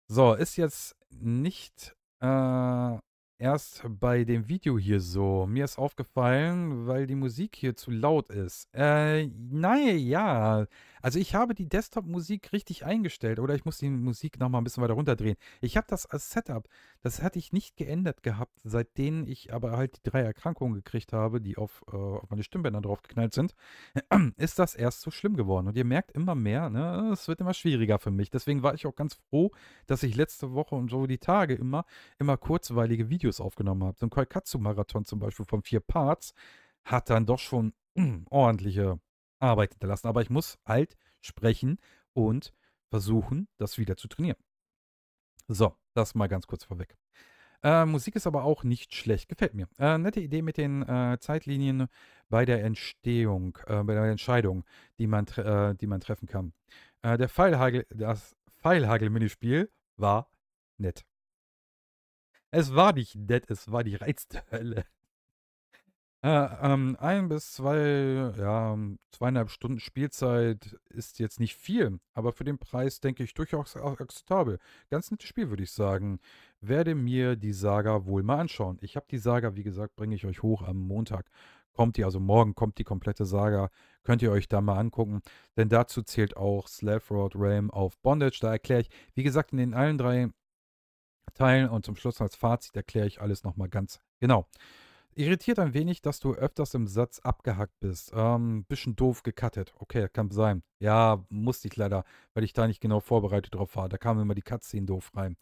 so, ist jetzt nicht äh, erst bei dem Video hier so. Mir ist aufgefallen, weil die Musik hier zu laut ist. Äh, naja, also ich habe die Desktop-Musik richtig eingestellt oder ich muss die Musik nochmal ein bisschen weiter runterdrehen. Ich habe das als Setup, das hatte ich nicht geändert gehabt, seitdem ich aber halt die drei Erkrankungen gekriegt habe, die auf, äh, auf meine Stimmbänder draufgeknallt sind, ist das erst so schlimm geworden. Und ihr merkt immer mehr, ne, es wird immer schwieriger für mich. Deswegen war ich auch ganz froh, dass ich letzte Woche und so die Tage immer, immer kurzweilige Videos aufgenommen habe. So ein Koikatsu-Marathon zum Beispiel von vier Parts hat dann doch schon mh, mm, ordentliche Arbeit hinterlassen. Aber ich muss halt sprechen und versuchen, das wieder zu trainieren. So, das mal ganz kurz vorweg. Äh, Musik ist aber auch nicht schlecht, gefällt mir. Äh, nette Idee mit den äh, Zeitlinien bei der Entstehung, äh, bei der Entscheidung, die man, äh, die man treffen kann. Äh, der Pfeilhagel, das Pfeilhagel-Minispiel war nett. Es war nicht nett, es war die reizte äh, ähm, ein bis zwei, ja, zweieinhalb Stunden Spielzeit ist jetzt nicht viel, aber für den Preis denke ich durchaus akzeptabel. Ganz nettes Spiel, würde ich sagen. Werde mir die Saga wohl mal anschauen. Ich habe die Saga, wie gesagt, bringe ich euch hoch am Montag. Kommt die, also morgen kommt die komplette Saga. Könnt ihr euch da mal angucken. Denn dazu zählt auch Slavroad Realm auf Bondage. Da erkläre ich, wie gesagt, in den allen drei Teilen und zum Schluss als Fazit erkläre ich alles nochmal ganz genau. Irritiert ein wenig, dass du öfters im Satz abgehackt bist. Ähm, bisschen doof gecuttet. Okay, kann sein. Ja, musste ich leider, weil ich da nicht genau vorbereitet drauf war. Da kam immer die Cutscene doof rein.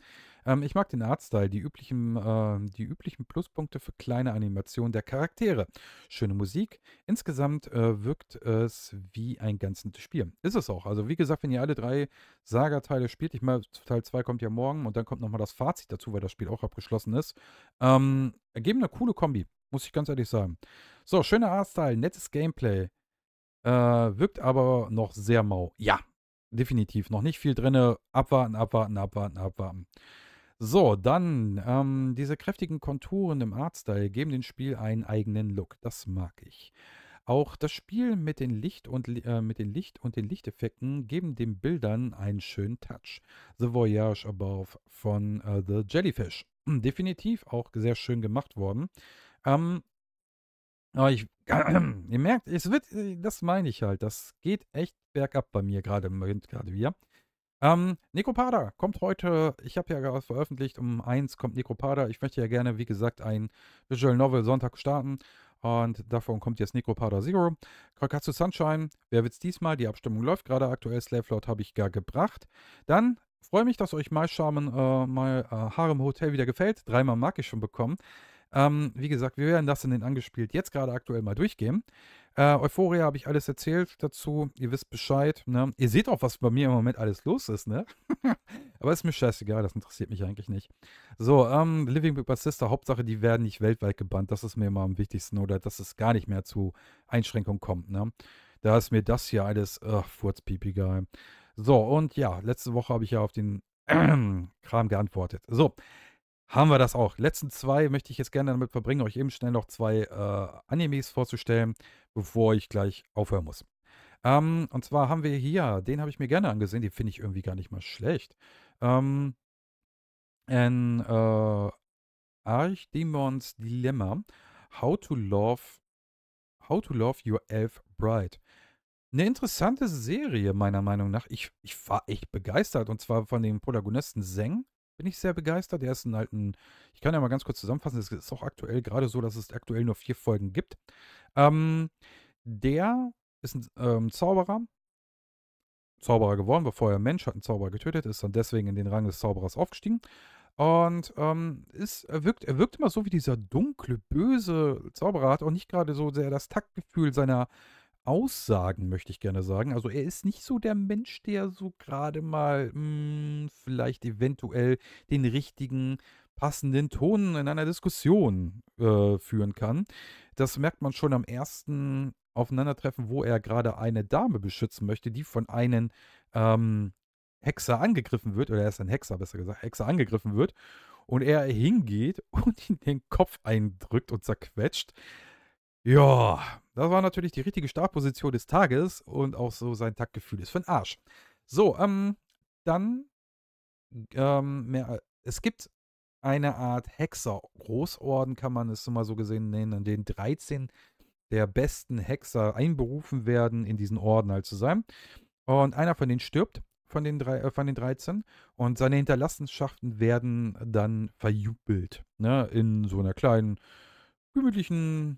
Ähm, ich mag den Artstyle, die üblichen, äh, die üblichen Pluspunkte für kleine Animationen der Charaktere. Schöne Musik. Insgesamt äh, wirkt es wie ein ganzes Spiel. Ist es auch. Also wie gesagt, wenn ihr alle drei Saga-Teile spielt, ich meine, Teil 2 kommt ja morgen und dann kommt nochmal das Fazit dazu, weil das Spiel auch abgeschlossen ist. Ähm, ergeben eine coole Kombi, muss ich ganz ehrlich sagen. So, schöner Artstyle, nettes Gameplay. Äh, wirkt aber noch sehr mau. Ja, definitiv. Noch nicht viel drin. Abwarten, abwarten, abwarten, abwarten. So, dann ähm, diese kräftigen Konturen im Artstyle geben dem Spiel einen eigenen Look. Das mag ich. Auch das Spiel mit den Licht und äh, mit den Licht und den Lichteffekten geben den Bildern einen schönen Touch. The Voyage Above von äh, The Jellyfish. Definitiv auch sehr schön gemacht worden. Ähm, aber ich, äh, ihr merkt, es wird, äh, das meine ich halt, das geht echt bergab bei mir gerade im Moment gerade wieder. Ähm, Nico kommt heute, ich habe ja gerade veröffentlicht, um eins kommt Necropada. Ich möchte ja gerne, wie gesagt, ein Visual Novel Sonntag starten. Und davon kommt jetzt Necropada Zero. Krakatsu Sunshine, wer wird's diesmal? Die Abstimmung läuft gerade aktuell. Slave Lord habe ich gar gebracht. Dann freue mich, dass euch My Shaman, äh, My äh, Harem Hotel wieder gefällt. Dreimal mag ich schon bekommen. Ähm, wie gesagt, wir werden das in den angespielt jetzt gerade aktuell mal durchgehen. Äh, Euphoria habe ich alles erzählt dazu. Ihr wisst Bescheid. Ne? Ihr seht auch, was bei mir im Moment alles los ist, ne? Aber ist mir scheißegal, das interessiert mich eigentlich nicht. So, ähm, Living Big Bad Sister, Hauptsache, die werden nicht weltweit gebannt. Das ist mir immer am wichtigsten oder dass es gar nicht mehr zu Einschränkungen kommt, ne? Da ist mir das hier alles, ach, furzpiepiger. So, und ja, letzte Woche habe ich ja auf den Kram geantwortet. So, haben wir das auch. letzten zwei möchte ich jetzt gerne damit verbringen, euch eben schnell noch zwei äh, Animes vorzustellen, bevor ich gleich aufhören muss. Ähm, und zwar haben wir hier, den habe ich mir gerne angesehen, den finde ich irgendwie gar nicht mal schlecht. Ähm, in äh, Archdemons Dilemma, How to Love, How to Love Your Elf Bride. Eine interessante Serie, meiner Meinung nach. Ich, ich war echt begeistert und zwar von dem Protagonisten Zeng bin ich sehr begeistert. Der ist ein alten, ich kann ja mal ganz kurz zusammenfassen, es ist auch aktuell gerade so, dass es aktuell nur vier Folgen gibt. Ähm, der ist ein ähm, Zauberer, Zauberer geworden, war vorher Mensch, hat einen Zauberer getötet, ist dann deswegen in den Rang des Zauberers aufgestiegen. Und ähm, ist, er, wirkt, er wirkt immer so wie dieser dunkle, böse Zauberer, hat auch nicht gerade so sehr das Taktgefühl seiner, Aussagen, möchte ich gerne sagen. Also er ist nicht so der Mensch, der so gerade mal mh, hm, vielleicht eventuell den richtigen, passenden Ton in einer Diskussion äh, führen kann. Das merkt man schon am ersten Aufeinandertreffen, wo er gerade eine Dame beschützen möchte, die von einem ähm, Hexer angegriffen wird, oder er ist ein Hexer, besser gesagt, Hexer angegriffen wird, und er hingeht und ihm den Kopf eindrückt und zerquetscht. Ja, das war natürlich die richtige Startposition des Tages und auch so sein Taktgefühl ist für den Arsch. So, ähm, dann, ähm, mehr, es gibt eine Art Hexer-Großorden, kann man es mal so gesehen nennen, an den 13 der besten Hexer einberufen werden, in diesen Orden halt zu sein. Und einer von denen stirbt, von den, drei, äh, von den 13, und seine Hinterlassenschaften werden dann verjubelt. Ne? In so einer kleinen, gemütlichen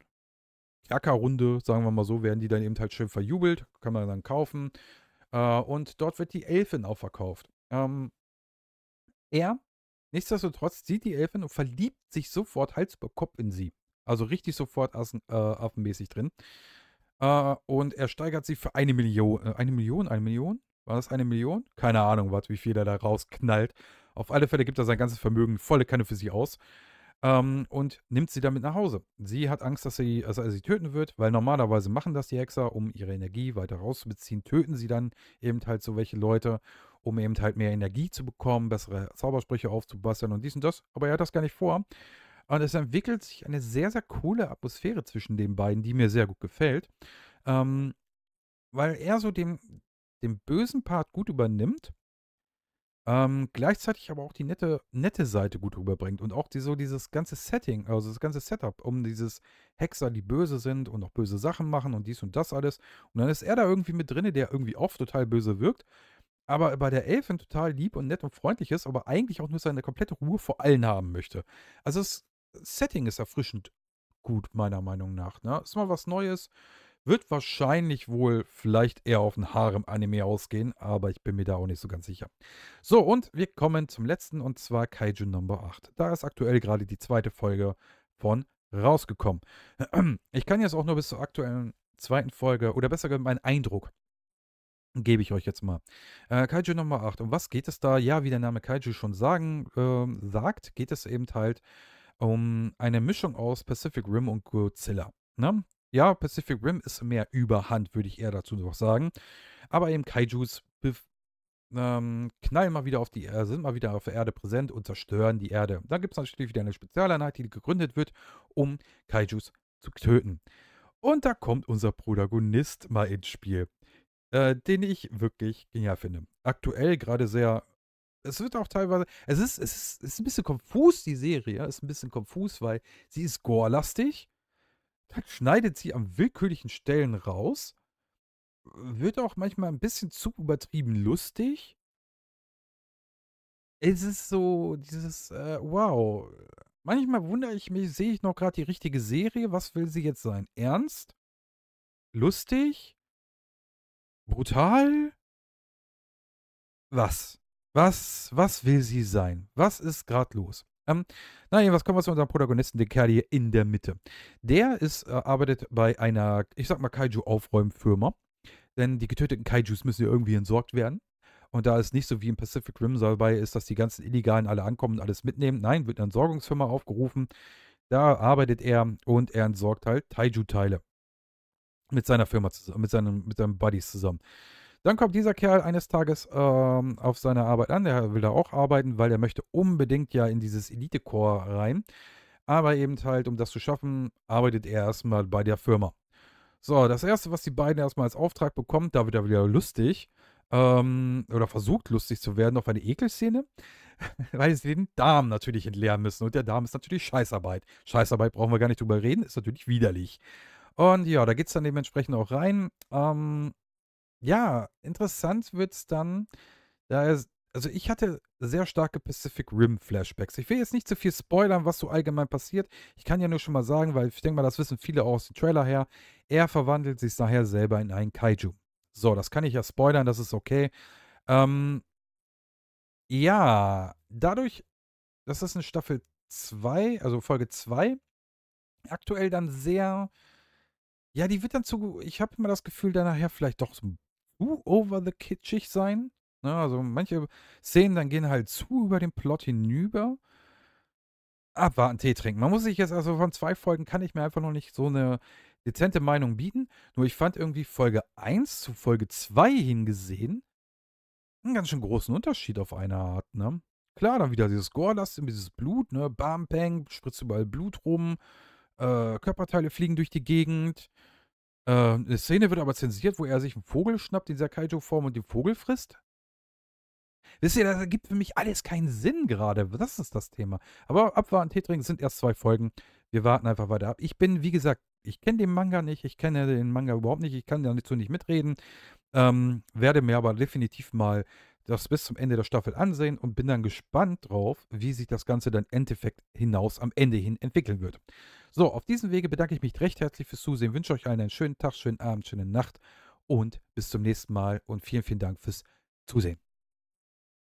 Ackerrunde, sagen wir mal so, werden die dann eben halt schön verjubelt, kann man dann kaufen. Äh, und dort wird die Elfin auch verkauft. Ähm, er, nichtsdestotrotz, sieht die Elfin und verliebt sich sofort Hals über Kopf in sie. Also richtig sofort assen, äh, affenmäßig drin. Äh, und er steigert sie für eine Million. Äh, eine Million? Eine Million? War das eine Million? Keine Ahnung, was, wie viel er da rausknallt. Auf alle Fälle gibt er sein ganzes Vermögen volle Kanne für sie aus ähm, und nimmt sie damit nach Hause. Sie hat Angst, dass sie, also, sie töten wird, weil normalerweise machen das die Hexer, um ihre Energie weiter rauszubeziehen, töten sie dann eben halt so welche Leute, um eben halt mehr Energie zu bekommen, bessere Zaubersprüche aufzubasteln und dies und das. Aber er hat das gar nicht vor. Und es entwickelt sich eine sehr, sehr coole Atmosphäre zwischen den beiden, die mir sehr gut gefällt. Ähm, weil er so den, den bösen Part gut übernimmt ähm, gleichzeitig aber auch die nette, nette Seite gut rüberbringt und auch die, so dieses ganze Setting, also das ganze Setup um dieses Hexer, die böse sind und auch böse Sachen machen und dies und das alles. Und dann ist er da irgendwie mit drinne, der irgendwie oft total böse wirkt, aber bei der Elfin total lieb und nett und freundlich ist, aber eigentlich auch nur seine komplette Ruhe vor allen haben möchte. Also das Setting ist erfrischend gut, meiner Meinung nach. Ne? Ist mal was Neues. Wird wahrscheinlich wohl vielleicht eher auf ein Harem-Anime ausgehen, aber ich bin mir da auch nicht so ganz sicher. So, und wir kommen zum letzten und zwar Kaiju Number 8. Da ist aktuell gerade die zweite Folge von rausgekommen. Ich kann jetzt auch nur bis zur aktuellen zweiten Folge oder besser gesagt meinen Eindruck gebe ich euch jetzt mal. Äh, Kaiju Nummer 8. Um was geht es da? Ja, wie der Name Kaiju schon sagen, äh, sagt, geht es eben halt um eine Mischung aus Pacific Rim und Godzilla. Ne? Ja, Pacific Rim ist mehr Überhand, würde ich eher dazu noch sagen. Aber eben Kaijus ähm, knallen mal wieder auf die Erde, sind mal wieder auf der Erde präsent und zerstören die Erde. Da gibt es natürlich wieder eine Spezialeinheit, die gegründet wird, um Kaijus zu töten. Und da kommt unser Protagonist mal ins Spiel, äh, den ich wirklich genial finde. Aktuell gerade sehr. Es wird auch teilweise. Es ist, es, ist, es ist ein bisschen konfus, die Serie. Es ist ein bisschen konfus, weil sie ist gore-lastig schneidet sie an willkürlichen Stellen raus. Wird auch manchmal ein bisschen zu übertrieben lustig. Es ist so dieses, äh, wow. Manchmal wundere ich mich, sehe ich noch gerade die richtige Serie? Was will sie jetzt sein? Ernst? Lustig? Brutal? Was? Was, was will sie sein? Was ist gerade los? Ähm, na, was kommen wir zu unserem Protagonisten, der Kerl hier in der Mitte. Der ist, äh, arbeitet bei einer, ich sag mal, Kaiju-Aufräumfirma. Denn die getöteten Kaijus müssen ja irgendwie entsorgt werden. Und da es nicht so wie im Pacific Rim dabei ist, dass die ganzen Illegalen alle ankommen und alles mitnehmen, nein, wird eine Entsorgungsfirma aufgerufen. Da arbeitet er und er entsorgt halt Taiju-Teile. Mit seiner Firma zusammen, mit, seinem, mit seinen Buddies zusammen. Dann kommt dieser Kerl eines Tages ähm, auf seine Arbeit an. Der will da auch arbeiten, weil er möchte unbedingt ja in dieses Elite-Core rein. Aber eben halt, um das zu schaffen, arbeitet er erstmal bei der Firma. So, das erste, was die beiden erstmal als Auftrag bekommt, da wird er wieder lustig. Ähm, oder versucht lustig zu werden auf eine Ekelszene, weil sie den Darm natürlich entleeren müssen. Und der Darm ist natürlich Scheißarbeit. Scheißarbeit brauchen wir gar nicht drüber reden, ist natürlich widerlich. Und ja, da geht es dann dementsprechend auch rein. Ähm, ja, interessant wird es dann, da er, also ich hatte sehr starke Pacific Rim Flashbacks. Ich will jetzt nicht zu viel spoilern, was so allgemein passiert. Ich kann ja nur schon mal sagen, weil ich denke mal, das wissen viele auch aus dem Trailer her. Er verwandelt sich nachher selber in einen Kaiju. So, das kann ich ja spoilern, das ist okay. Ähm, ja, dadurch, dass das ist in Staffel 2, also Folge 2, aktuell dann sehr, ja, die wird dann zu, ich habe immer das Gefühl, da nachher vielleicht doch so ein zu over the kitschig sein. Ne, also manche Szenen dann gehen halt zu über den Plot hinüber. Abwarten, Tee trinken. Man muss sich jetzt, also von zwei Folgen kann ich mir einfach noch nicht so eine dezente Meinung bieten. Nur ich fand irgendwie Folge 1 zu Folge 2 hingesehen einen ganz schön großen Unterschied auf eine Art, ne? Klar, dann wieder dieses Gorlast, dieses Blut, ne? Bam, bang, spritzt überall Blut rum. Äh, Körperteile fliegen durch die Gegend. Ähm, eine Szene wird aber zensiert, wo er sich einen Vogel schnappt, in dieser Kaito-Form und den Vogel frisst. Wisst ihr, das ergibt für mich alles keinen Sinn gerade. Das ist das Thema. Aber Abwarten, Tee sind erst zwei Folgen. Wir warten einfach weiter ab. Ich bin, wie gesagt, ich kenne den Manga nicht. Ich kenne den Manga überhaupt nicht. Ich kann dazu nicht mitreden. Ähm, werde mir aber definitiv mal das bis zum Ende der Staffel ansehen und bin dann gespannt drauf, wie sich das Ganze dann im Endeffekt hinaus am Ende hin entwickeln wird. So, auf diesem Wege bedanke ich mich recht herzlich fürs Zusehen, wünsche euch allen einen schönen Tag, schönen Abend, schöne Nacht und bis zum nächsten Mal und vielen, vielen Dank fürs Zusehen.